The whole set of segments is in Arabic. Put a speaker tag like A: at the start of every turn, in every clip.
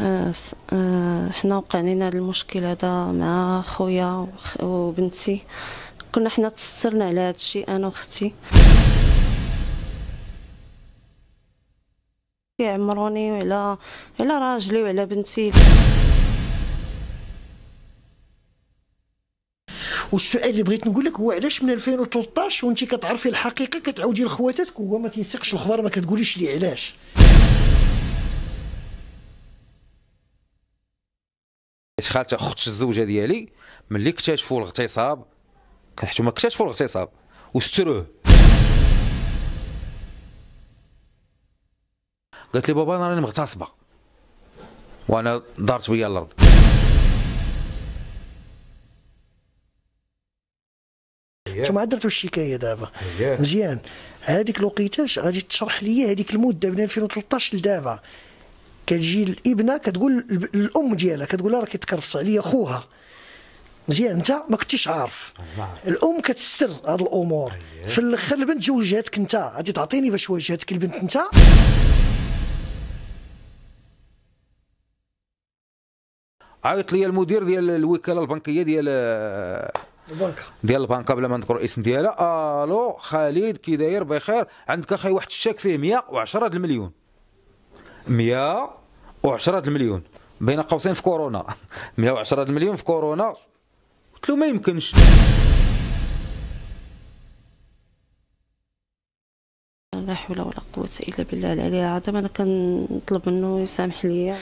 A: آه، حنا وقع لنا المشكل هذا مع خويا وبنتي كنا حنا تسترنا على هذا الشيء انا واختي يعمروني وعلى على راجلي وعلى بنتي والسؤال اللي بغيت نقول لك هو علاش من 2013 وانت كتعرفي الحقيقه كتعاودي لخواتاتك وهو ما تيثقش الخبر ما كتقوليش لي علاش
B: خالتها اخت الزوجه ديالي ملي اكتشفوا الاغتصاب حيت هما اكتشفوا الاغتصاب وستروه قالت لي بابا انا راني مغتصبه وانا دارت بيا الارض
A: انتم درتوا الشكايه دابا مزيان هذيك الوقيته غادي تشرح لي هذيك المده من 2013 لدابا كتجي الابنه كتقول الام ديالها كتقول لها راه كيتكرفص عليا خوها مزيان انت ما كنتيش عارف الام كتستر هاد الامور في الاخر البنت جي وجهتك انت غادي تعطيني باش وجهتك البنت انت
B: عيط لي المدير ديال الوكاله البنكيه ديال البنكه ديال البنكه بلا ما نذكر الاسم ديالها الو خالد كي داير بخير عندك اخي واحد الشاك فيه 110 المليون 100 و المليون بين قوسين في كورونا 110 المليون في كورونا قلت له ما يمكنش
A: لا حول ولا قوه الا بالله العلي العظيم انا كنطلب منه يسامح ليا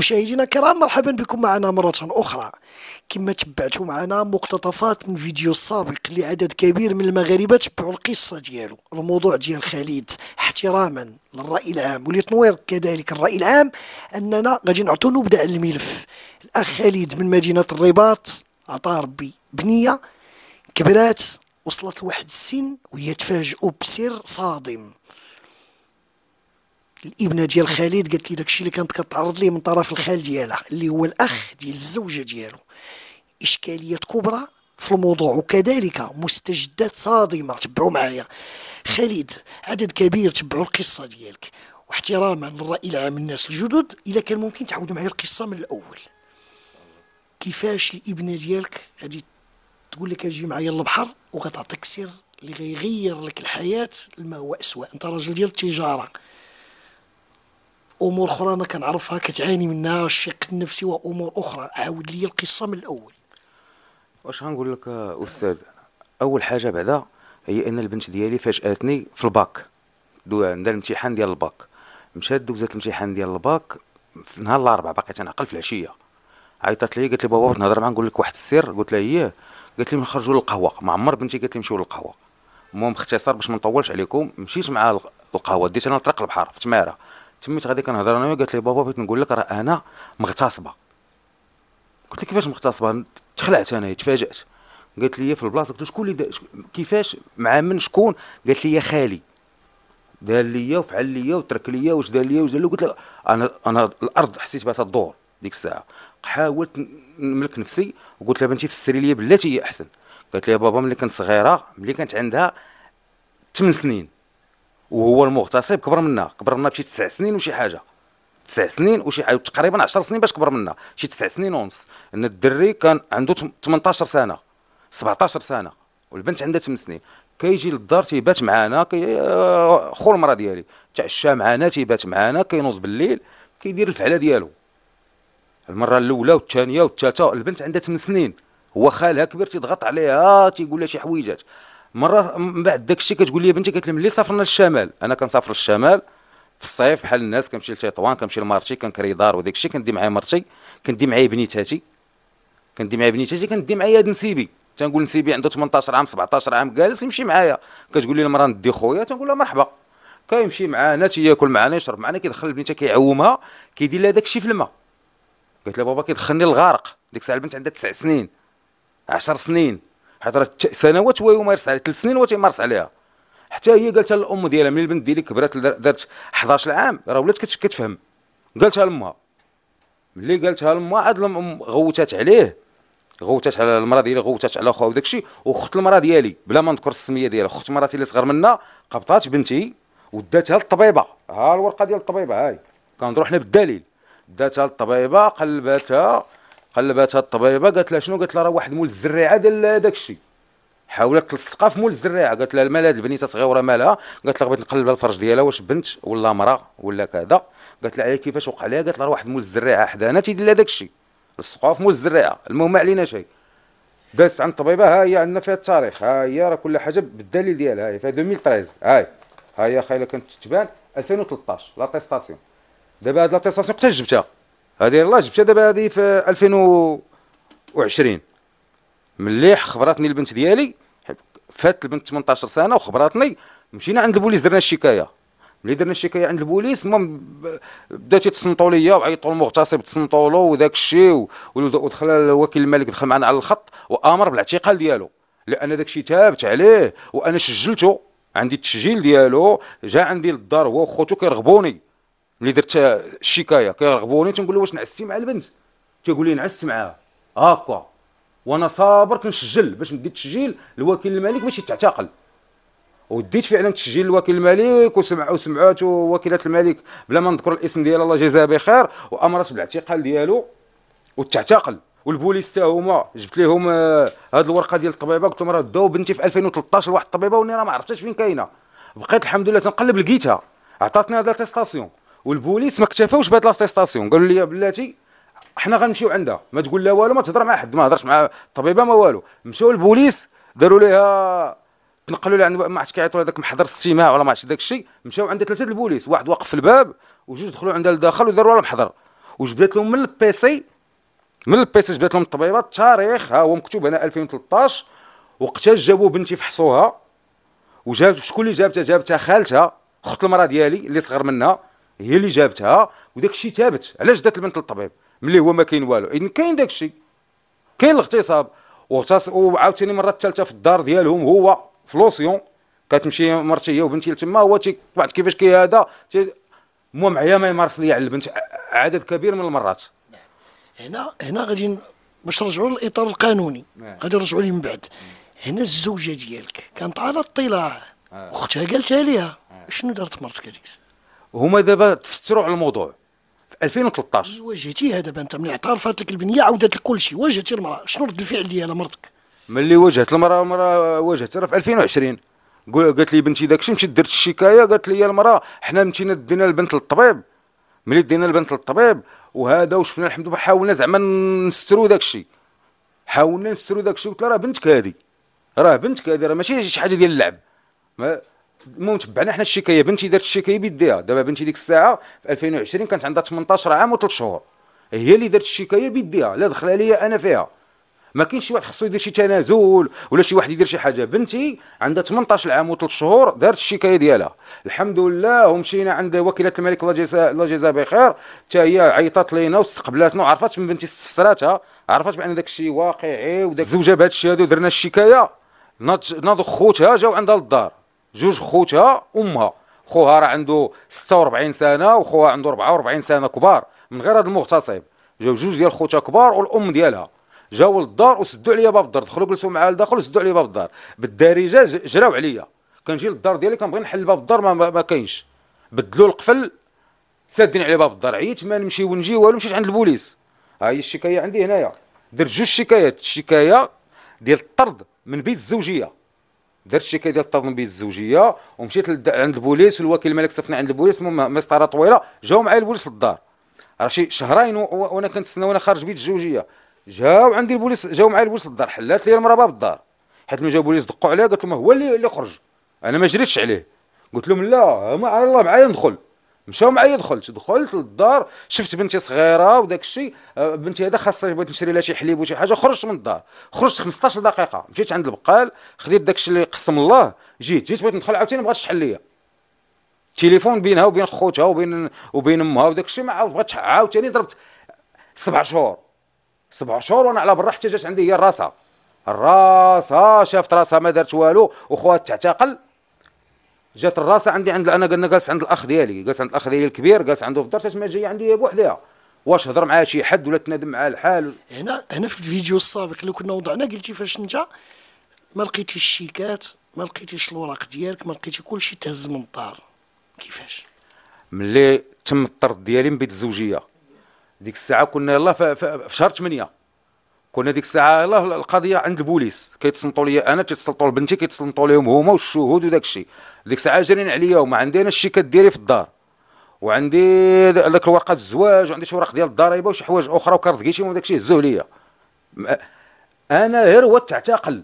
A: مشاهدينا الكرام مرحبا بكم معنا مرة أخرى كما تبعتوا معنا مقتطفات من فيديو سابق لعدد كبير من المغاربة تبعوا القصة ديالو الموضوع ديال خالد احتراما للرأي العام ولتنوير كذلك الرأي العام أننا غادي نعطوا نبدا على الملف الأخ خالد من مدينة الرباط عطى ربي بنية كبرات وصلت لواحد السن وهي تفاجئوا بسر صادم الابنه ديال خالد قالت لي داكشي اللي كانت كتعرض ليه من طرف الخال ديالها اللي هو الاخ ديال الزوجه ديالو اشكاليات كبرى في الموضوع وكذلك مستجدات صادمه تبعوا معايا خالد عدد كبير تبعوا القصه ديالك واحتراما للراي العام الناس الجدد الا كان ممكن تعاودوا معايا القصه من الاول كيفاش الابنه ديالك غادي تقول لك اجي معايا للبحر وغتعطيك سر اللي غيغير لك الحياه لما هو اسوء انت راجل ديال التجاره امور اخرى انا كنعرفها كتعاني منها الشق النفسي وامور اخرى عاود لي القصه من الاول
B: واش غنقول لك استاذ اول حاجه بعدا هي ان البنت ديالي فاجاتني في الباك دو عندها الامتحان ديال الباك مشات دوزات الامتحان ديال الباك في نهار الاربعاء باقي تنعقل في العشيه عيطت لي قالت لي بابا نهضر معاها نقول لك واحد السر قلت لها هي إيه. قالت لي نخرجوا للقهوه ما عمر بنتي قالت لي نمشيو للقهوه المهم باختصار باش ما نطولش عليكم مشيت مع القهوه ديت انا طريق البحر في تماره تميت غادي كنهضر انا قالت لي بابا بغيت نقول لك راه انا مغتصبه قلت لها كيفاش مغتصبه تخلعت انا تفاجات قالت لي في البلاصه قلت شكون اللي كيفاش مع من شكون قالت لي خالي دار ليا وفعل ليا وترك ليا واش دار ليا واش دار قلت لها انا انا الارض حسيت بها تدور ديك الساعه حاولت نملك نفسي وقلت لها بنتي فسري لي بلاتي هي احسن قالت لي بابا ملي كنت صغيره ملي كانت عندها 8 سنين وهو المغتصب كبر منا كبر منا بشي تسع سنين وشي حاجه تسع سنين وشي حاجه تقريبا 10 سنين باش كبر منا شي تسع سنين ونص ان الدري كان عنده 18 سنه 17 سنه والبنت عندها 8 سنين كيجي للدار تيبات معانا كي آه، خو المراه ديالي تعشى معانا تيبات معانا كينوض بالليل كيدير الفعله ديالو المره الاولى والثانيه والثالثه البنت عندها 8 سنين هو خالها كبير تيضغط عليها تيقول لها شي حويجات مره من بعد داك الشيء كتقول لي بنتي قالت لي سافرنا للشمال انا كنسافر للشمال في الصيف بحال الناس كنمشي لتطوان كنمشي لمارتي كنكري دار وداك الشيء كندي معايا مرتي كندي معايا بنيتاتي كندي معايا بنيتاتي كندي معايا هاد نسيبي تنقول نسيبي عنده 18 عام 17 عام جالس يمشي معايا كتقول لي المراه ندي خويا تنقول لها مرحبا كيمشي معانا تياكل معانا يشرب معانا كيدخل البنيته كيعومها كيدير لها داك الشيء في الماء قالت لها بابا كيدخلني الغارق ديك الساعه البنت عندها 9 سنين 10 سنين حيت راه سنوات هو يمارس عليها ثلاث سنين هو تيمارس عليها حتى هي قالتها للام ديالها ملي البنت ديالي كبرات دارت 11 عام راه ولات كتفهم قالتها لامها ملي قالتها لامها عاد الام غوتات عليه غوتات على المراه ديالي غوتات على خوها وداك الشيء وخت المراه ديالي بلا ما نذكر السميه ديالها اخت مراتي اللي صغر منها قبطات بنتي وداتها للطبيبه ها الورقه ديال الطبيبه هاي كنروح حنا بالدليل داتها للطبيبه قلباتها قلبتها الطبيبه قالت لها شنو قالت لها راه واحد مول الزريعه ديال داك الشيء حاولت تلصقها في مول الزريعه قالت لها المال هاد البنيته صغيره مالها قالت لها بغيت نقلب الفرج ديالها واش بنت ولا مرا ولا كذا قالت لها كيفاش وقع لها قالت لها واحد مول الزريعه حدانا تيدير لها داك الشيء لصقوها في مول الزريعه المهم ما علينا شيء دازت عند الطبيبه ها هي عندنا فيها التاريخ ها هي راه كل حاجه بالدليل ديالها هي فيها 2013 هاي ها هي خايله كانت تبان 2013 لاتيستاسيون دابا هاد لاتيستاسيون تيستاسيون جبتها هذه الله جبتها دابا هذه في 2020 مليح خبراتني البنت ديالي فات البنت 18 سنه وخبراتني مشينا عند البوليس درنا الشكايه ملي درنا الشكايه عند البوليس ما بدات يتصنتوا ليا وعيطوا المغتصب تصنتوا له وذاك الشيء ودخل الوكيل الملك دخل معنا على الخط وامر بالاعتقال ديالو لان داك الشيء ثابت عليه وانا سجلته عندي التسجيل ديالو جا عندي للدار هو وخوتو كيرغبوني ملي درت الشكايه كيرغبوني تنقول له واش نعسي مع البنت تيقول لي نعس معاها هاكا وانا صابر كنسجل باش ندي التسجيل لوكيل الملك باش يتعتقل وديت فعلا تسجيل لوكيل الملك وسمعوا سمعاتو وكيله الملك بلا ما نذكر الاسم ديال الله جزاه بخير وامرت بالاعتقال ديالو وتعتقل والبوليس حتى هما جبت لهم آه، هاد الورقه ديال الطبيبه قلت لهم راه داو بنتي في 2013 لواحد الطبيبه واني راه ما عرفتش فين كاينه بقيت الحمد لله تنقلب لقيتها عطاتني هاد لاتيستاسيون تيستاسيون والبوليس ما اكتفاوش بهاد لاستيستاسيون قالوا لي بلاتي حنا غنمشيو عندها ما تقول لا والو ما تهضر مع حد ما هضرش مع الطبيبه ما والو مشاو البوليس داروا ليها تنقلوا لها عند ما عرفتش كيعيطوا هذاك محضر السماع ولا ما عرفتش داك الشيء مشاو عند ثلاثه البوليس واحد واقف في الباب وجوج دخلوا عندها لداخل وداروا لها محضر وجبدات لهم من البيسي من البيسي جبدات لهم الطبيبه التاريخ ها هو مكتوب هنا 2013 وقتاش جابوا بنتي فحصوها وجابت شكون اللي جابتها جابتها خالتها اخت المراه ديالي اللي صغر منها هي اللي جابتها وداك الشيء ثابت علاش دات البنت للطبيب ملي هو ما كاين والو اذا كاين داك الشيء كاين الاغتصاب واغتص وعاوتاني مره الثالثه في الدار ديالهم هو في لوسيون كتمشي مرتي هي وبنتي لتما هو واحد كيفاش كي هذا المهم معايا ما يمارس لي على البنت عدد كبير من المرات نعم. هنا
A: هنا غادي باش نرجعوا للاطار القانوني نعم. غادي نرجعوا ليه من بعد هنا الزوجه ديالك كانت على اطلاع آه. اختها قالتها ليها آه. شنو دارت مرتك هذيك هما دابا تستروا على الموضوع في 2013 واجهتيها دابا انت ملي اعترفت لك البنيه عاودت لك كل شيء واجهتي المراه شنو رد الفعل ديالها مرتك
B: ملي واجهت المراه المراه واجهتها في 2020 قالت لي بنتي داكشي مشيت درت الشكايه قالت لي يا المراه حنا مشينا دينا البنت للطبيب ملي دينا البنت للطبيب وهذا وشفنا الحمد لله حاولنا زعما نسترو داكشي حاولنا نسترو داكشي قلت لها راه بنتك هذه راه بنتك هذه راه ماشي شي حاجه ديال اللعب المهم تبعنا حنا الشكايه بنتي دارت الشكايه بيديها دابا بنتي ديك الساعه في 2020 كانت عندها 18 عام و3 شهور هي اللي دارت الشكايه بيديها لا دخل عليا انا فيها ما كاينش شي واحد خصو يدير شي تنازل ولا شي واحد يدير شي حاجه بنتي عندها 18 عام و3 شهور دارت الشكايه ديالها الحمد لله ومشينا عند وكيله الملك الله جزا الله جزاها بخير حتى هي عيطات لينا واستقبلاتنا وعرفات من بنتي استفسراتها عرفت بان داك الشيء واقعي وداك الزوجه بهذا الشيء هذا ودرنا الشكايه ناض خوتها جاو عندها للدار جوج خوتها امها خوها راه عنده 46 سنه وخوها عنده 44 سنه كبار من غير هذا المغتصب جاو جوج ديال خوتها كبار والام ديالها جاو للدار وسدوا عليا باب الدار دخلوا جلسوا معايا لداخل وسدوا عليا باب الدار بالدارجه جراو عليا كنجي للدار ديالي كنبغي نحل باب الدار ما, ما كاينش بدلوا القفل سادين على باب الدار عييت ما نمشي ونجي والو مشيت عند البوليس ها هي الشكايه عندي هنايا درت جوج شكايات الشكايه ديال الطرد من بيت الزوجيه درت الشكايه ديال التنبيه الزوجيه ومشيت عند البوليس والوكيل الملك صفنا عند البوليس المهم مسطره طويله جاو معايا البوليس للدار راه شي شهرين وانا كنتسنى وانا خارج بيت الزوجيه جاو عندي البوليس جاو معايا البوليس للدار حلات لي المراه باب الدار حيت ملي جاو البوليس دقوا عليها قالت لهم هو اللي اللي خرج انا ما جريتش عليه قلت لهم لا ما على الله معايا ندخل مشاو معايا دخلت دخلت للدار شفت بنتي صغيره وداك الشيء آه، بنتي هذا خاصه بغيت نشري لها شي حليب وشي حاجه خرجت من الدار خرجت 15 دقيقه مشيت عند البقال خديت داك الشيء اللي قسم الله جيت جيت بغيت ندخل عاوتاني ما بغاتش تحل ليا التليفون بينها وبين خوتها وبين وبين امها وداك الشيء ما بغاتش عاوتاني ضربت سبع شهور سبع شهور وانا على برا حتى جات عندي هي راسها راسها شافت راسها ما دارت والو وخوها تعتقل جات الراسه عندي عند انا قلنا جالس عند الاخ ديالي جالس عند الاخ ديالي الكبير جالس عنده في الدار ما جايه عندي بوحدها واش هضر معاه شي حد ولا تنادم معاه
A: الحال هنا هنا في الفيديو السابق اللي كنا وضعنا قلتي فاش انت ما لقيتيش الشيكات ما لقيتيش الوراق ديالك ما لقيتي كل شيء تهز من الدار كيفاش
B: ملي تم الطرد ديالي من بيت الزوجيه ديك الساعه كنا يلاه في شهر 8 كنا ديك الساعه الله القضيه عند البوليس كيتسلطوا لي انا تيتسلطوا لبنتي كيتسلطوا ليهم هما والشهود وداك الشيء ديك الساعه جارين عليا وما عندي انا الشيء كديري في الدار وعندي داك الورقه الزواج وعندي شي ورق ديال الضريبه وشي حوايج اخرى وكارت كيشي وداك الشيء هزوه ليا انا غير هو تعتقل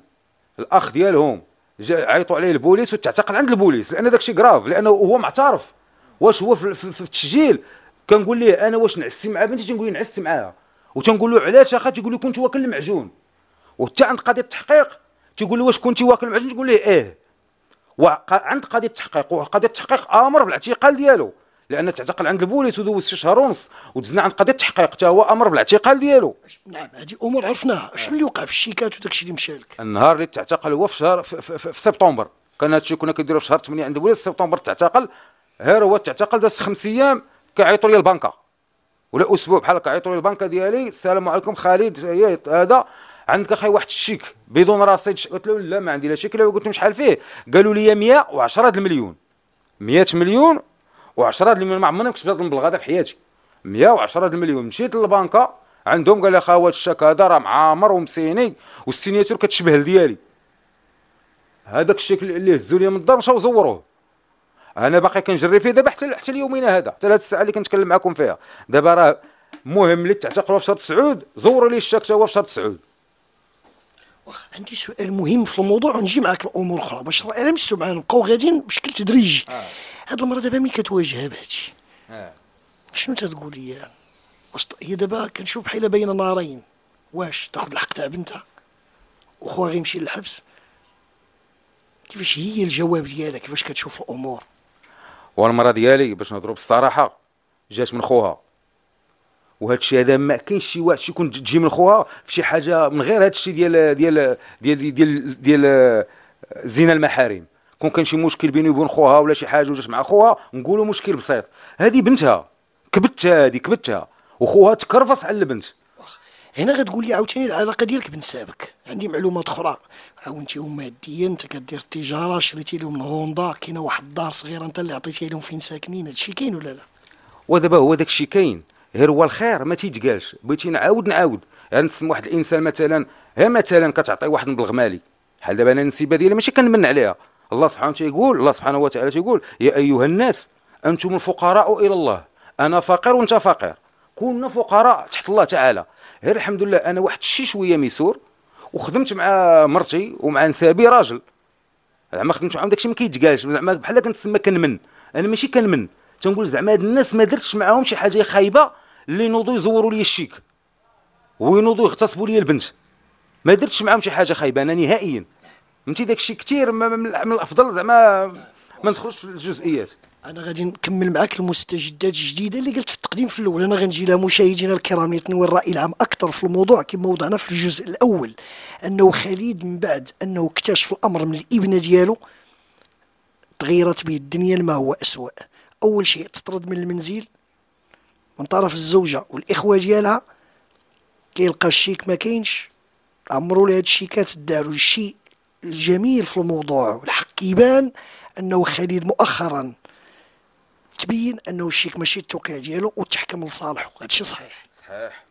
B: الاخ ديالهم عيطوا عليه البوليس وتعتقل عند البوليس لان داك الشيء كراف لانه هو معترف واش هو في, في, في التسجيل كنقول ليه انا واش نعسي مع بنتي تنقول نعسي معاها وتنقول له علاش اخا تيقول لي كنت واكل المعجون وحتى عند قضيه التحقيق تيقول له واش كنت واكل المعجون تقول ليه ايه وعند قضيه التحقيق وقضيه التحقيق امر بالاعتقال ديالو لان تعتقل عند البوليس ودوز شهر ونص ودزنا عند قضيه التحقيق حتى هو امر بالاعتقال ديالو
A: نعم هذه امور عرفناها شنو اللي وقع في الشيكات وداك الشيء اللي مشى لك
B: النهار اللي تعتقل هو في شهر في, في, في, في سبتمبر كان هادشي كنا كنديروه في شهر 8 عند البوليس سبتمبر تعتقل هير هو تعتقل داز خمس ايام كيعيطوا لي البنكه ولا اسبوع بحال هكا عيطوا لي البنكه ديالي السلام عليكم خالد هذا عندك اخي واحد الشيك بدون رصيد قلت لهم لا ما عندي لا شيك قلت لهم شحال فيه قالوا لي 110 المليون 100 مليون و10 المليون ما عمرني كنت بهذا المبلغ هذا في حياتي 110 المليون مشيت للبنكه عندهم قال لي اخا هذا الشيك هذا راه معامر ومسيني والسينياتور كتشبه لديالي هذاك الشيك اللي هزوا لي من الدار مشاو زوروه انا باقي كنجري فيه دابا حتى حتى ليومنا هذا حتى هذه الساعه اللي كنتكلم معكم فيها دابا راه مهم اللي تعتقلوا في شهر تسعود زور لي الشاك هو في شهر تسعود
A: عندي سؤال مهم في الموضوع ونجي معاك الامور اخرى باش راه انا مش سمعان نبقاو غاديين بشكل تدريجي آه. هاد المره دابا ملي كتواجهها بهادشي آه. شنو تتقول لي واش هي دابا كنشوف بحال بين نارين واش تاخذ الحق تاع بنتها وخوها غيمشي للحبس كيفاش هي الجواب ديالها كيفاش كتشوف الامور
B: والمراه ديالي باش نهضروا بالصراحه جات من خوها وهذا الشيء هذا ما كاينش شي واحد يكون تجي من خوها في شي حاجه من غير هذا الشيء ديال ديال ديال ديال ديال زين المحارم كون كان شي مشكل بيني وبين خوها ولا شي حاجه وجات مع خوها نقولوا مشكل بسيط
A: هذه بنتها كبتها هذه كبتها وخوها تكرفص على البنت هنا غتقول لي عاوتاني العلاقه ديالك بنسابك عندي معلومات اخرى عاونتيهم ماديا انت كدير التجاره شريتي لهم الهوندا كاينه واحد الدار صغيره انت اللي عطيتيها لهم فين ساكنين هادشي كاين ولا لا
B: ودابا هو داكشي كاين غير هو الخير ما تيتقالش بغيتي نعاود نعاود غنسم يعني واحد الانسان مثلا ها مثلا كتعطي واحد مالي بحال دابا انا النسيبه ديالي ماشي كنمن عليها الله سبحانه تيقول الله سبحانه وتعالى تيقول يا ايها الناس انتم الفقراء الى الله انا فقير وانت فقير كنا فقراء تحت الله تعالى غير الحمد لله انا واحد شي شويه ميسور وخدمت مع مرتي ومع نسابي راجل زعما خدمت معاهم داكشي ما كيتقالش زعما بحال كنتسمى كنمن انا ماشي كنمن تنقول زعما هاد الناس ما درتش معاهم شي حاجه خايبه اللي نوضوا يزوروا لي الشيك وينوضوا يغتصبوا لي البنت ما درتش معاهم شي حاجه خايبه انا نهائيا فهمتي داكشي
A: كثير من الافضل زعما ما ندخلوش في الجزئيات انا غادي نكمل معاك المستجدات الجديده اللي قلت في التقديم في الاول انا غنجي لها مشاهدينا الكرام لتنوي الراي العام اكثر في الموضوع كما وضعنا في الجزء الاول انه خالد من بعد انه اكتشف الامر من الابنه ديالو تغيرت به الدنيا لما هو اسوء اول شيء تطرد من المنزل من طرف الزوجه والاخوه ديالها كيلقى الشيك ما كاينش عمرو لهاد الشيكات داروا الشيء الجميل في الموضوع والحق يبان انه خالد مؤخرا تبين انه الشيك ماشي التوقيع ديالو وتحكم لصالحه هادشي صحيح
B: صحيح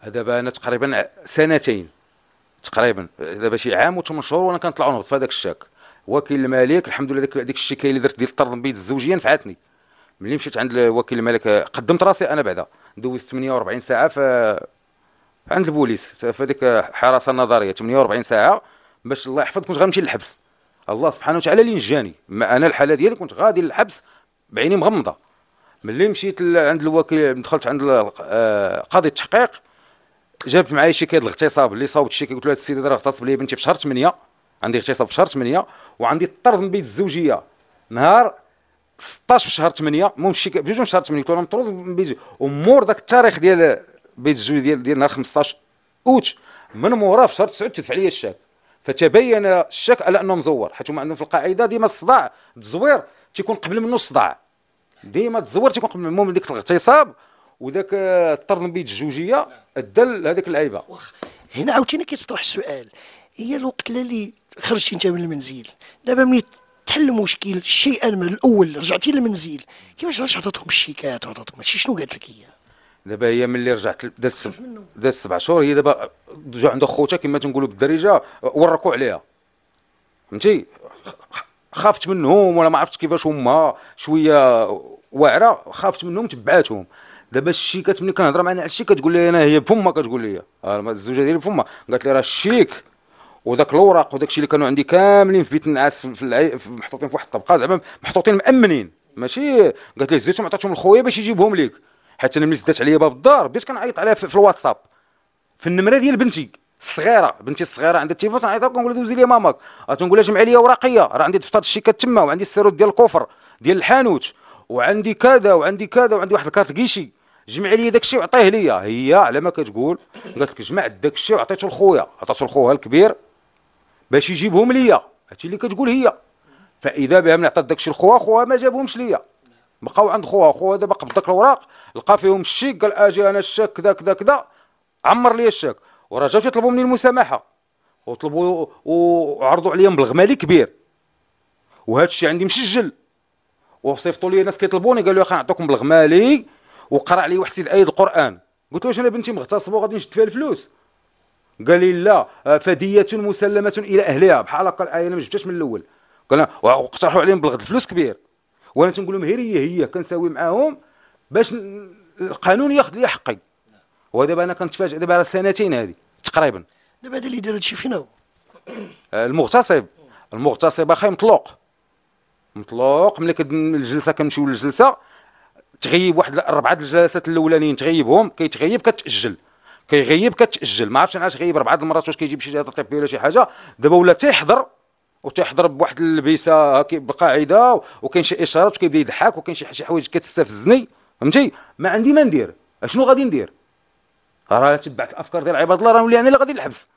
B: هذا بان تقريبا سنتين تقريبا دابا شي عام و8 شهور وانا كنطلع نهبط في هذاك الشاك وكيل الملك الحمد لله ديك ديك الشكايه اللي درت ديال الطرد بيت الزوجيه نفعتني ملي مشيت عند وكيل الملك قدمت راسي انا بعدا دوزت 48 ساعه في عند البوليس في هذيك الحراسه النظريه 48 ساعه باش الله يحفظ كنت غنمشي للحبس الله سبحانه وتعالى اللي نجاني ما انا الحاله ديالي كنت غادي للحبس بعيني مغمضه ملي مشيت عند الوكيل دخلت عند آه، قاضي التحقيق جابت معايا شكايه الاغتصاب اللي صوبت الشكايه قلت له السيدة راه اغتصب لي بنتي في شهر 8 عندي اغتصاب في شهر 8 وعندي الطرد من بيت الزوجيه نهار 16 في شهر 8 المهم الشكايه بجوج من شهر 8 قلت له مطرود من بيت ومور ذاك التاريخ ديال بيت الزوجيه ديال ديال نهار 15 اوت من موراه في شهر 9 تدفع لي الشاك فتبين الشك على انه مزور حيت هما عندهم في القاعده ديما الصداع التزوير تيكون قبل منه الصداع ديما تزورت يكون قبل المهم ديك الاغتصاب وذاك الطرنبيط الجوجيه ادى
A: لهذاك اللعيبه هنا عاوتاني كيتطرح السؤال هي الوقت اللي خرجتي انت من المنزل دابا ملي تحل مشكل شيئا ما الاول رجعتي للمنزل كيفاش علاش عطاتهم الشيكات عطاتكم هادشي شنو قالت لك هي
B: دابا هي ملي رجعت داز داز سبع شهور هي دابا جا عندها خوتها كما تنقولوا بالدارجه وركوا عليها فهمتي خافت منهم ولا ما عرفتش كيفاش هما شويه واعره خافت منهم تبعاتهم دابا الشيكات ملي كنهضر مع الشيك كتقول لي انا هي بفما كتقول لي آه، الزوجه ديالي بفما قالت لي راه الشيك وداك الوراق وداك الشيء اللي كانوا عندي كاملين في بيت النعاس في العي... محطوطين في واحد الطبقه زعما محطوطين مامنين ماشي قالت لي زيتهم عطاتهم لخويا باش يجيبهم ليك حتى انا ملي زدات عليا باب الدار بديت كنعيط عليها في, الواتساب في النمره ديال بنتي الصغيره بنتي الصغيره عندها التليفون تنعيط كنقول لها دوزي لي ماماك آه، تنقول لها جمع لي اوراقيه راه عندي دفتر الشيكات تما وعندي السيروت ديال الكفر ديال الحانوت وعندي كذا وعندي كذا وعندي واحد الكارت كيشي جمع لي داك الشيء وعطيه ليا هي على ما كتقول قالت لك جمع داك الشيء وعطيته لخويا عطاته لخوها الكبير باش يجيبهم ليا هادشي اللي كتقول هي فاذا بها من عطات داك الشيء لخوها خوها ما جابهمش ليا بقاو عند خوها خوها دابا قبض داك الاوراق لقى فيهم الشيك قال اجي انا الشاك كذا كذا كذا عمر لي الشاك وراه جاو تيطلبوا مني المسامحه وطلبوا وعرضوا عليا مبلغ مالي كبير وهذا الشيء عندي مسجل وصيفطوا لي ناس كيطلبوني قالوا لي نعطوكم بالغمالي وقرا لي واحد السيد ايد القران قلت له واش انا بنتي مغتصبه وغادي نشد فيها الفلوس قال لي لا آه، فديه مسلمه الى اهلها بحال هكا الايه انا ما جبتهاش من الاول قال واقترحوا عليهم بالغد الفلوس كبير وانا تنقول لهم هي هي كنساوي معاهم باش القانون ياخذ لي حقي ودابا انا كنتفاجئ دابا على سنتين هذه تقريبا
A: دابا هذا اللي دار هادشي فين هو
B: آه، المغتصب المغتصب اخي مطلوق مطلوق ملي الجلسه كنمشيو للجلسه تغيب واحد اربعه الجلسات الاولانيين تغيبهم كيتغيب كتاجل كيغيب كتاجل ما عرفتش علاش غيب اربعه المرات واش كيجيب شي جهه طبيه ولا شي حاجه دابا ولا تيحضر وتيحضر بواحد اللبسه بالقاعده وكاين شي اشارات وكيبدا يضحك وكاين شي حوايج كتستفزني فهمتي ما عندي ما ندير اشنو غادي ندير راه تبعت الافكار ديال عباد الله راه نولي انا اللي غادي نحبس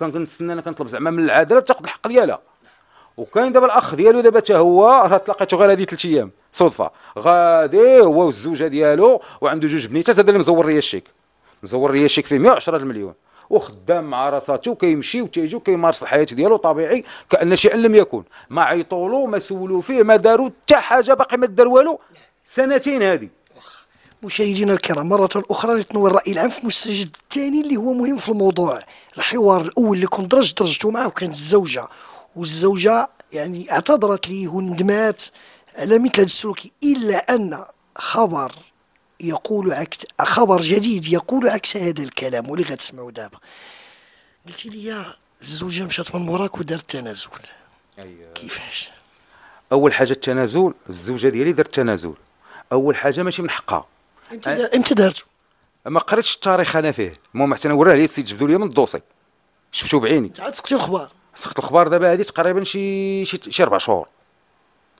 B: كان كنتسنى انا كنطلب زعما من العداله تاخذ الحق ديالها وكاين دابا الاخ ديالو دابا حتى هو راه تلاقيتو غير هذه ثلاث ايام صدفه غادي هو والزوجه ديالو وعنده جوج بنيتات هذا اللي مزور ليا الشيك مزور ليا الشيك فيه 110 المليون وخدام مع راساتو كيمشي وتيجي وكيمارس الحياه ديالو طبيعي كان شيئا لم يكن ما عيطولو ما سولو فيه ما داروا حتى حاجه باقي ما دار والو
A: سنتين هذه مشاهدينا الكرام مرة أخرى نتناول الرأي العام في المستجد الثاني اللي هو مهم في الموضوع الحوار الأول اللي كنت درج درجته معه كانت الزوجة والزوجة يعني اعتذرت ليه وندمات على مثل هذا السلوك إلا أن خبر يقول عكس خبر جديد يقول عكس هذا الكلام واللي غتسمعوا دابا قلت لي يا الزوجه مشات من موراك ودارت تنازل أيوة. كيفاش
B: اول حاجه التنازل الزوجه ديالي دارت تنازل اول حاجه ماشي من حقها امتى دا... دارته ما قريتش التاريخ انا فيه المهم حتى انا وراه لي السيد جبدوا لي من الدوسي شفتو بعيني
A: عاد سقتي الخبار
B: سقط الخبار دابا هادي تقريبا شي شي شي اربع شهور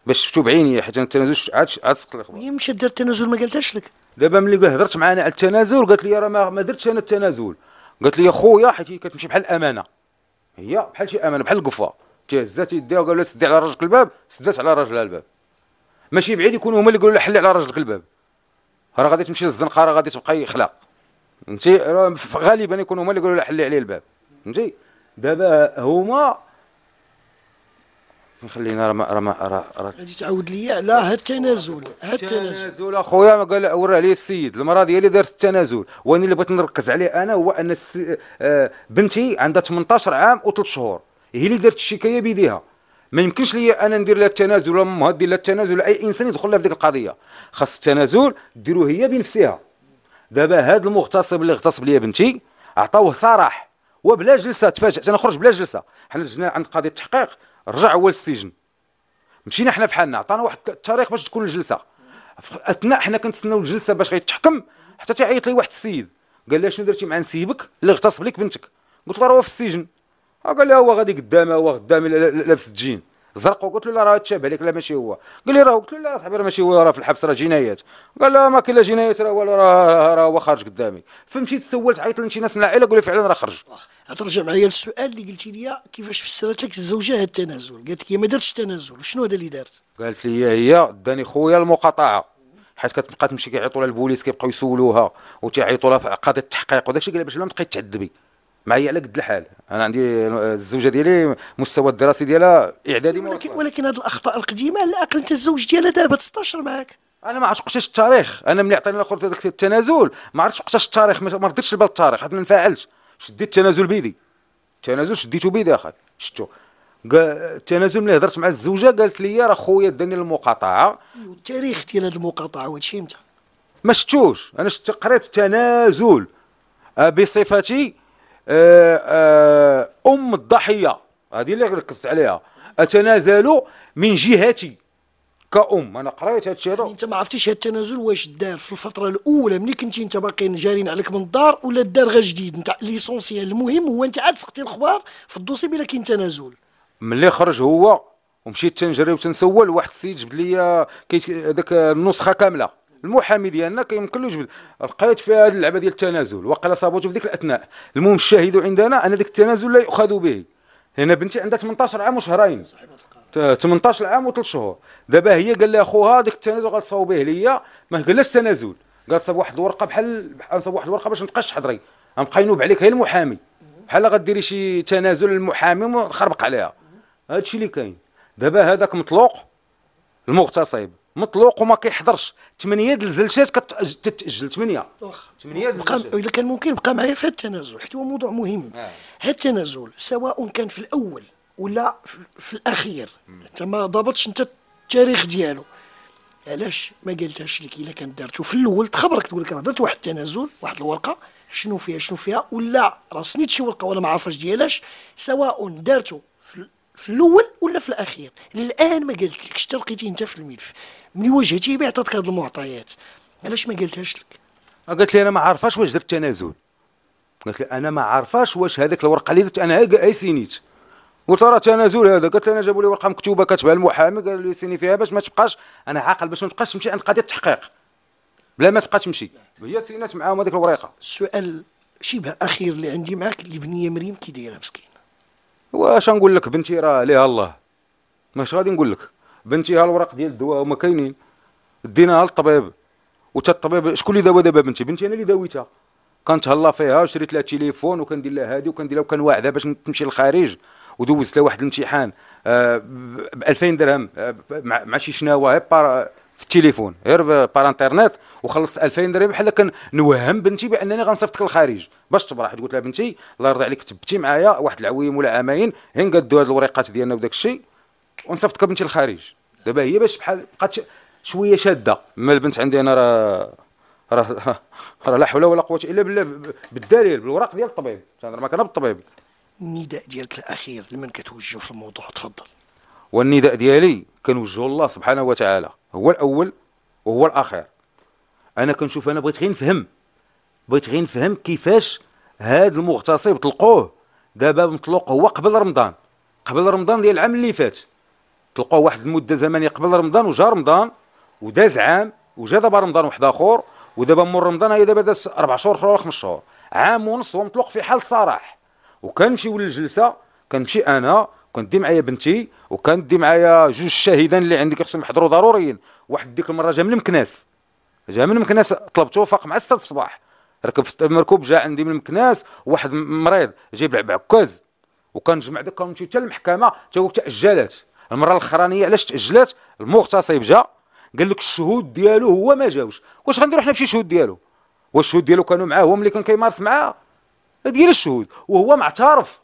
B: باش شفتو بعيني حيت انا التنازل عاد عاد سقط الخبار هي مشات دار التنازل ما قالتهاش لك دابا ملي هضرت معانا على التنازل قالت لي راه ما, درتش انا التنازل قالت لي خويا حيت كتمشي بحال الامانه هي بحال شي امانه بحال القفه تهزات يديها وقالوا سدي على راجلك الباب سدات على راجلها الباب ماشي بعيد يكونوا هما اللي قالوا لها حلي على راجلك الباب راه غادي تمشي للزنقه راه غادي تبقى يخلع فهمتي غالبا يكونوا هما اللي قالوا لها حلي عليه الباب فهمتي دابا هما خلينا راه راه راه راه غادي
A: تعاود ليا لا هاد التنازل هاد التنازل التنازل اخويا
B: قال وراه لي السيد المراه ديالي دارت التنازل وانا اللي بغيت نركز عليه انا هو ان آه، بنتي عندها 18 عام و3 شهور هي اللي دارت الشكايه بيديها ما يمكنش ليا انا ندير لها التنازل ولا امها دير لها التنازل ولا اي انسان يدخل لها في ديك القضيه خاص التنازل ديروه هي بنفسها دابا هذا المغتصب اللي اغتصب ليا بنتي عطاوه صراح وبلا جلسه تفاجات انا خرج بلا جلسه حنا لجنا عند قاضي التحقيق رجع هو للسجن مشينا حنا حالنا عطانا واحد التاريخ باش تكون الجلسه اثناء حنا كنتسناو الجلسه باش غيتحكم حتى تيعيط لي واحد السيد قال لي شنو درتي مع نسيبك اللي اغتصب لك بنتك قلت له راه هو في السجن آه، قال لي هو غادي قدامه هو قدامي لابس الجين زرقو قلت له لا راه تشابه عليك لا ماشي هو قال لي راه قلت له لا صاحبي راه ماشي هو راه في الحبس راه جنايات قال لا ما كاين لا جنايات راه والو راه راه هو خارج قدامي فمشيت سولت عيطت لشي
A: ناس من العائله قال لي فعلا راه خرج ترجع معايا للسؤال اللي قلتي لي كيفاش فسرت لك الزوجه هذا التنازل قالت لك هي ما دارتش التنازل شنو هذا اللي دارت
B: قالت لي هي داني خويا المقاطعه حيت كتبقى تمشي كيعيطوا لها البوليس كيبقاو يسولوها وتيعيطوا لها قاضي التحقيق وداك الشيء قال باش لا تبقي تعذبي معي على قد الحال انا عندي الزوجه ديالي مستوى الدراسي ديالها اعدادي
A: ولكن ولكن هذه الاخطاء القديمه على الاقل انت الزوج ديالها دابا 16 معاك انا
B: ما وقتاش التاريخ انا ملي عطاني الاخر داك التنازل ما عرفتش وقتاش التاريخ ما رديتش البال التاريخ حيت ما نفعلش شديت التنازل بيدي التنازل شديته بيدي اخي شفتو
A: التنازل
B: ملي هضرت مع الزوجه قالت لي راه خويا داني المقاطعه والتاريخ ديال هذه المقاطعه وهادشي امتى ما شفتوش انا شفت قريت التنازل بصفتي آه، آه، ام الضحيه هذه اللي ركزت عليها
A: اتنازل من جهتي كأم انا قريت هذا الشيء يعني انت ما عرفتيش هذا التنازل واش دار في الفتره الاولى ملي كنتي انت باقي جارين عليك من الدار ولا دار غير جديد انت ليسونسيال المهم هو انت عاد سقتي الخبار في الدوسي بلا كاين تنازل
B: ملي خرج هو ومشيت تنجري وتنسول واحد السيد جبد لي هذاك النسخه كامله المحامي ديالنا كيمكن له يجبد لقيت فيها هذه اللعبه ديال التنازل وقال صابوته في ذيك الاثناء المهم الشاهد عندنا ان ذاك التنازل لا يؤخذ به لان بنتي عندها 18 عام وشهرين 18 عام وثلاث شهور دابا هي قال لها خوها ذاك التنازل غتصاوب به ليا ما لهاش التنازل قال صاب واحد الورقه بحال نصاب واحد الورقه باش ما تبقاش تحضري غنبقى عليك هي المحامي بحال غديري شي تنازل للمحامي ونخربق عليها هادشي اللي كاين دابا هذاك مطلوق المغتصب مطلوق وما كيحضرش
A: 8 د الزلشات كتتاجل 8 8 بقى الا كان ممكن بقى معايا في هذا التنازل حيت هو موضوع مهم هذا آه. التنازل سواء كان في الاول ولا في الاخير انت ما ضبطش انت التاريخ ديالو علاش ما قالتهاش لك الا كان دارته في الاول تخبرك تقول لك انا درت واحد التنازل واحد الورقه شنو فيها شنو فيها ولا راه شي ورقه وانا ما عارفاش ديالاش سواء دارته في في الاول ولا في الاخير الان ما قالتلكش حتى لقيتيه انت في الملف ملي واجهتيه بيه عطاتك هاد المعطيات علاش ما قالتهاش لك
B: أه، قالت لي انا ما عارفاش واش درت تنازل قالت لي انا ما عارفاش واش هذاك الورقه اللي درت انا اي سينيت قلت راه تنازل هذا قالت لي انا جابوا لي ورقه مكتوبه كتبها المحامي قال لي سيني فيها باش ما تبقاش انا عاقل باش ما تبقاش تمشي عند قضيه التحقيق بلا ما تبقى تمشي
A: هي سينات معاهم هذيك الوريقه السؤال شبه اخير اللي عندي معاك اللي بنيه مريم كي دايره مسكين
B: واش نقول لك بنتي راه عليها الله ماش غادي نقول لك بنتي ها الوراق ديال الدواء هما كاينين ديناها للطبيب وتا الطبيب شكون اللي داوى دابا بنتي بنتي انا اللي داويتها كنتهلا فيها وشريت لها تليفون وكندير لها هادي وكندير لها وكان واعده باش تمشي للخارج ودوزت لها واحد الامتحان آه، ب 2000 درهم آه، مع شي شناوه في التليفون غير بار انترنت وخلصت 2000 درهم بحال كنوهم بنتي بانني غنصيفطك للخارج باش تبرح قلت لها بنتي الله يرضي عليك تبتي معايا واحد العويم ولا عامين هين قادوا هاد الوريقات ديالنا وداك الشيء ونصيفطك بنتي للخارج دابا هي باش بحال بقات شويه شاده ما البنت عندي انا راه راه راه لا حول ولا قوه الا بالله بالدليل بالوراق ديال الطبيب تنهضر معك انا بالطبيب
A: النداء ديالك الاخير لمن كتوجه في الموضوع تفضل
B: والنداء ديالي كنوجهه الله سبحانه وتعالى هو الاول وهو الاخير انا كنشوف انا بغيت غير نفهم بغيت غير نفهم كيفاش هاد المغتصب طلقوه دابا مطلوق هو قبل رمضان قبل رمضان ديال العام اللي فات طلقوه واحد المده زمنيه قبل رمضان وجا رمضان وداز عام وجا دابا رمضان واحد اخر ودابا مور رمضان هي دابا داز اربع شهور اخرى ولا خمس شهور عام ونص هو مطلوق في حال صراح وكنمشيو للجلسه كنمشي انا كانت دي معايا بنتي وكانت دي معايا جوج شاهدان اللي عندي كيخصهم يحضروا ضروريين واحد ديك المره جا من المكناس جا من المكناس طلبته فاق مع 6 الصباح ركبت المركوب جا عندي من المكناس واحد مريض جيب لعب عكاز وكان جمع داك كان حتى المحكمه حتى تاجلات المره الاخرانيه علاش تاجلات المغتصب جا قال لك الشهود ديالو هو ما جاوش واش غنديروا حنا بشي شهود ديالو واش الشهود ديالو كانوا معاه هو ملي كان كيمارس معاه ديال الشهود وهو معترف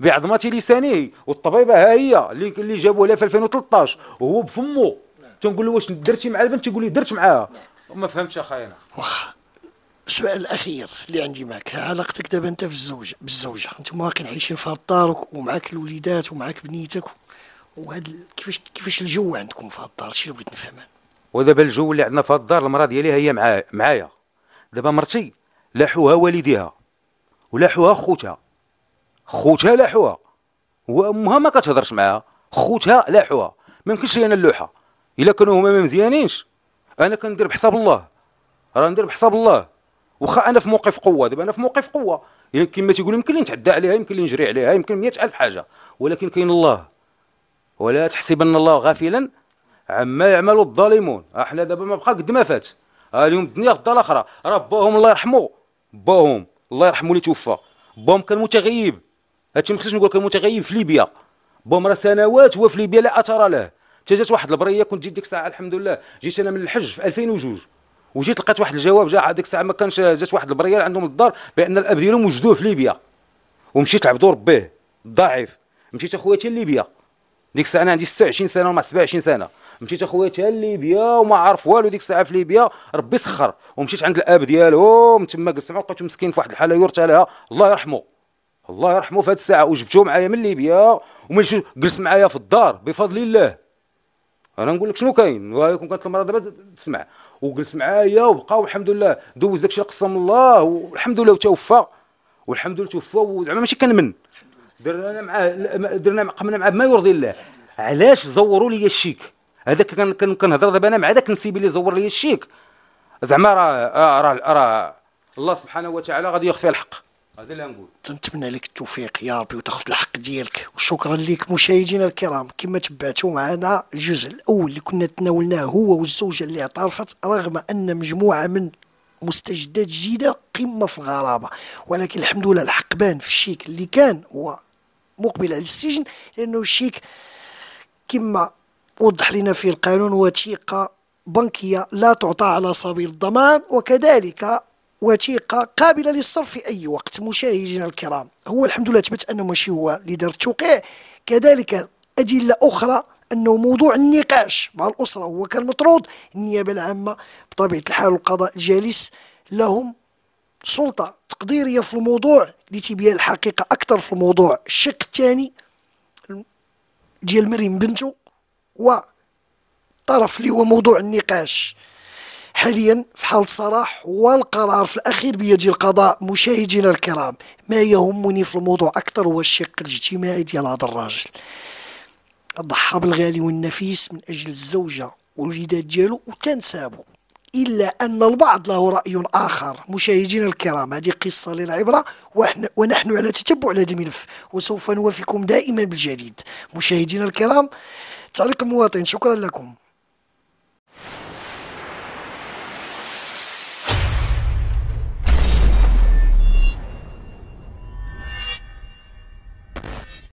B: بعظمه لسانه والطبيبه ها هي اللي جابوها لها في 2013 وهو بفمه تنقول له واش درتي مع البنت تيقول لي درت معاها نعم. ما فهمتش انا واخا السؤال الاخير اللي عندي معك
A: علاقتك دابا انت في الزوج بالزوجه انتم واقيلا عايشين في هاد الدار ومعاك الوليدات ومعاك بنيتك وهاد كيفاش كيفاش الجو عندكم في هاد الدار اللي بغيت نفهم انا
B: ودابا الجو اللي عندنا في هاد الدار المراه ديالي هي معايا معايا دابا مرتي لاحوها والديها ولاحوها خوتها خوتها لاحوها وامها ما كتهضرش معاها خوتها لاحوها ما يمكنش لي انا اللوحه الا كانوا هما ما مزيانينش انا كندير بحساب الله راه ندير بحساب الله واخا انا في موقف قوه دابا انا في موقف قوه يعني كما تيقولوا يمكن لي نتعدى عليها يمكن لي نجري عليها يمكن 100000 حاجه ولكن كاين الله ولا تحسبن الله غافلا عما يعمل الظالمون احنا دابا ما بقى قد ما فات آه، اليوم الدنيا غدا الاخرى راه باهم الله يرحمه باهم الله يرحمه اللي توفى باهم كان متغيب هادشي ما خصنيش نقول لك المتغيب في ليبيا بوم راه سنوات هو في ليبيا لا اثر له تجات جات واحد البريه كنت جيت ديك الساعه الحمد لله جيت انا من الحج في 2002 وجيت لقيت واحد الجواب جا ديك الساعه ما كانش جات واحد البريه عندهم الدار بان الاب ديالهم وجدوه في ليبيا ومشيت عبدو ربيه ضعيف مشيت اخواتي ليبيا ديك الساعه انا عندي 26 سنه وما 27 سنه مشيت اخواتي ليبيا وما عارف والو ديك الساعه في ليبيا ربي سخر ومشيت عند الاب ديالهم تما جلست معاه لقيته مسكين في واحد الحاله يرثى لها الله يرحمه الله يرحمه في هذه الساعه وجبتو معايا من ليبيا ومن جلس معايا في الدار بفضل الله انا نقول لك شنو كاين ويكون كانت المراه دابا تسمع وجلس معايا وبقى والحمد لله دوز داكشي قسم الله والحمد لله وتوفى والحمد لله توفى وزعما ماشي كان من درنا معاه درنا قمنا معاه بما يرضي الله علاش زوروا لي الشيك هذاك كان كنهضر دابا انا مع ذاك نسيبي اللي زور لي الشيك زعما راه راه راه الله سبحانه وتعالى غادي يخفي الحق هذا اللي نقول
A: تنتمنى لك التوفيق يا ربي وتاخذ الحق ديالك وشكرا لك مشاهدينا الكرام كما تبعتوا معنا الجزء الاول اللي كنا تناولناه هو والزوجه اللي اعترفت رغم ان مجموعه من مستجدات جديده قمه في الغرابه ولكن الحمد لله الحق بان في الشيك اللي كان هو مقبل على السجن لانه الشيك كما وضح لنا فيه القانون وثيقه بنكيه لا تعطى على سبيل الضمان وكذلك وثيقه قابله للصرف في اي وقت مشاهدينا الكرام هو الحمد لله اثبت انه ماشي هو اللي دار التوقيع كذلك ادله اخرى انه موضوع النقاش مع الاسره هو كان مطرود النيابه العامه بطبيعه الحال والقضاء الجالس لهم سلطه تقديريه في الموضوع لتبيان الحقيقه اكثر في الموضوع الشق الثاني ديال مريم بنته طرف اللي هو موضوع النقاش حاليا في حال صلاح والقرار في الأخير بيد القضاء مشاهدينا الكرام ما يهمني في الموضوع أكثر هو الشق الاجتماعي ديال هذا الراجل ضحى بالغالي والنفيس من أجل الزوجة والوليدات ديالو وتنسابو إلا أن البعض له رأي آخر مشاهدينا الكرام هذه قصة للعبرة ونحن على تتبع هذا الملف وسوف نوافيكم دائما بالجديد مشاهدينا الكرام تعليق المواطن شكرا لكم